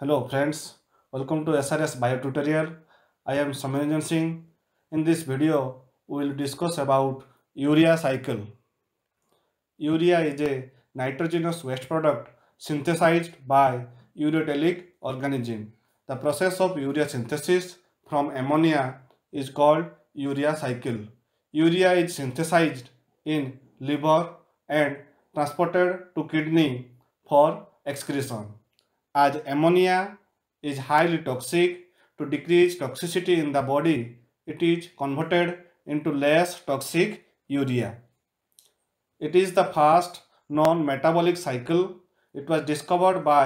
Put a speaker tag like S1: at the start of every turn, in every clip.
S1: Hello friends, welcome to SRS Bio Tutorial. I am Samyanjan Singh. In this video, we will discuss about urea cycle. Urea is a nitrogenous waste product synthesized by ureotelic organism. The process of urea synthesis from ammonia is called urea cycle. Urea is synthesized in liver and transported to kidney for excretion as ammonia is highly toxic. To decrease toxicity in the body, it is converted into less toxic urea. It is the first non-metabolic cycle. It was discovered by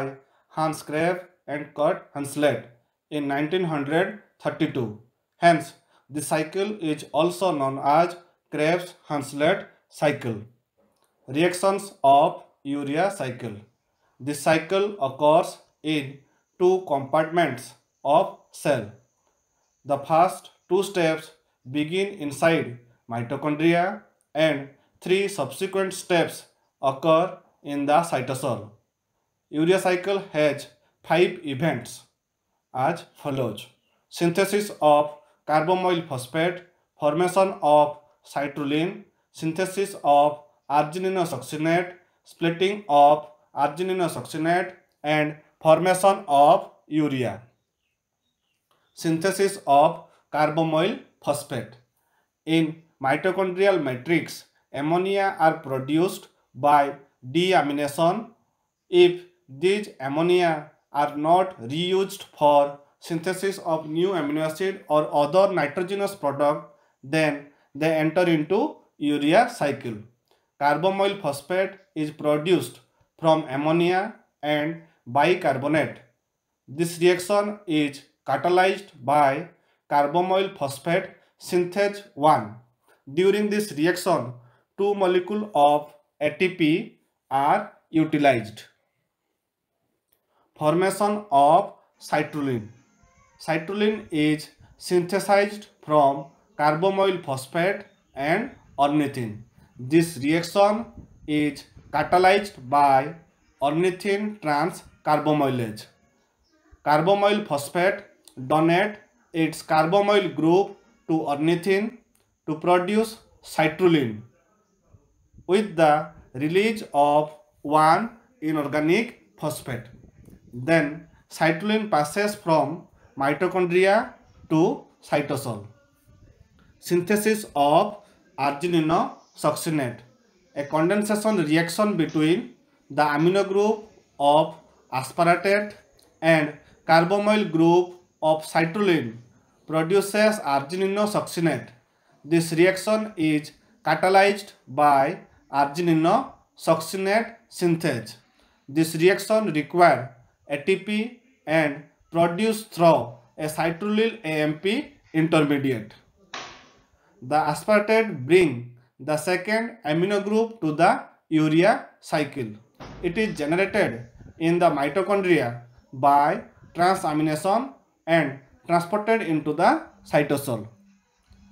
S1: Hans Krebs and Kurt Hanslet in 1932. Hence, the cycle is also known as Krebs-Hanslet cycle. Reactions of urea cycle. This cycle occurs in two compartments of cell. The first two steps begin inside mitochondria and three subsequent steps occur in the cytosol. Urea cycle has five events as follows. Synthesis of carbamoyl phosphate, formation of citrulline, synthesis of argininosuccinate, splitting of argininosuccinate and formation of urea synthesis of carbomoyl phosphate in mitochondrial matrix ammonia are produced by deamination if these ammonia are not reused for synthesis of new amino acid or other nitrogenous product then they enter into urea cycle. Carbomoyl phosphate is produced from ammonia and bicarbonate. This reaction is catalyzed by carbomoyl phosphate synthase 1. During this reaction, two molecule of ATP are utilized. Formation of citrulline. Citrulline is synthesized from carbomoyl phosphate and ornithine. This reaction is catalyzed by ornithine trans carbomoylase. carbamoyl phosphate donate its carbamoyl group to ornithine to produce citrulline with the release of one inorganic phosphate. Then citrulline passes from mitochondria to cytosol. Synthesis of argininosuccinate, a condensation reaction between the amino group of Aspartate and carbamyl group of citrulline produces argininosuccinate. This reaction is catalyzed by argininosuccinate synthase. This reaction requires ATP and produces through a citrullyl AMP intermediate. The aspartate bring the second amino group to the urea cycle. It is generated in the mitochondria by transamination and transported into the cytosol.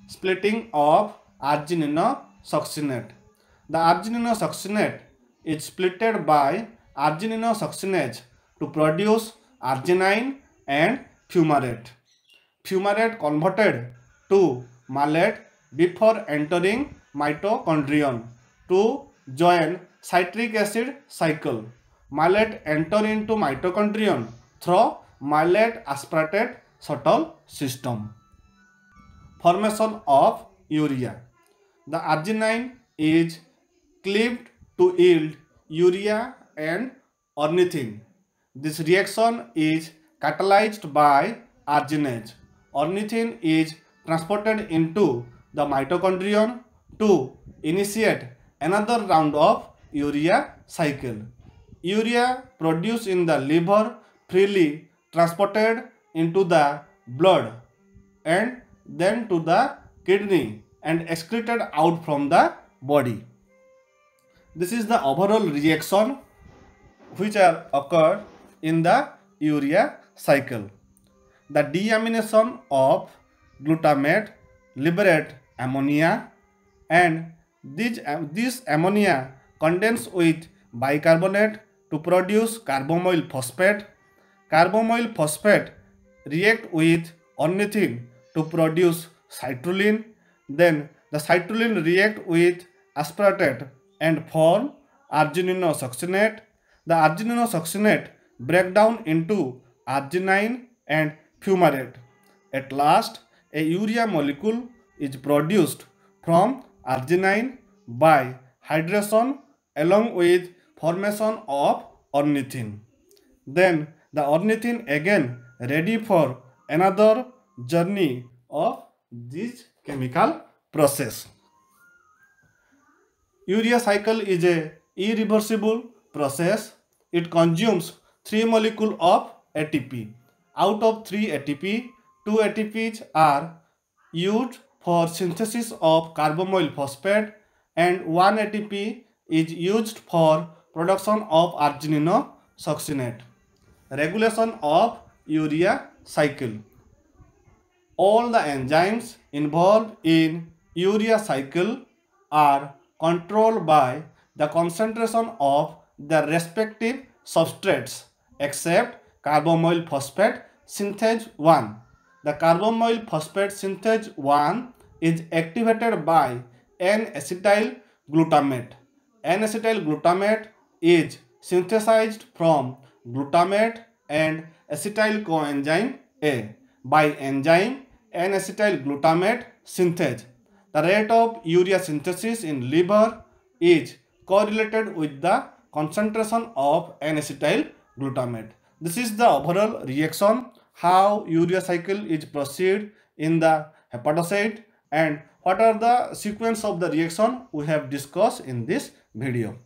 S1: Splitting of arginino succinate. The arginino succinate is splitted by arginino succinase to produce arginine and fumarate. Fumarate converted to malate before entering mitochondrion to join citric acid cycle malate enter into mitochondrion through malate aspartate shuttle system. Formation of urea. The arginine is cleaved to yield urea and ornithine. This reaction is catalyzed by arginase. Ornithine is transported into the mitochondrion to initiate another round of urea cycle urea produced in the liver freely transported into the blood and then to the kidney and excreted out from the body. This is the overall reaction which are occurred in the urea cycle. The deamination of glutamate liberate ammonia and this, uh, this ammonia condense with bicarbonate to produce carbamoyl phosphate. carbamoyl phosphate react with ornithine to produce citrulline. Then the citrulline react with aspartate and form argininosuccinate. The argininosuccinate break down into arginine and fumarate. At last, a urea molecule is produced from arginine by hydration along with formation of ornithine. Then the ornithine again ready for another journey of this chemical process. Urea cycle is a irreversible process. It consumes 3 molecule of ATP. Out of 3 ATP, 2 ATPs are used for synthesis of carbamoyl phosphate and 1 ATP is used for production of argininosuccinate, regulation of urea cycle. All the enzymes involved in urea cycle are controlled by the concentration of their respective substrates except carbamoyl phosphate synthase 1. The carbamoyl phosphate synthase 1 is activated by N-acetyl glutamate. N-acetyl glutamate is synthesized from glutamate and acetyl coenzyme A by enzyme n acetyl glutamate synthase. The rate of urea synthesis in liver is correlated with the concentration of N-acetyl glutamate. This is the overall reaction how urea cycle is proceed in the hepatocyte and what are the sequence of the reaction we have discussed in this video.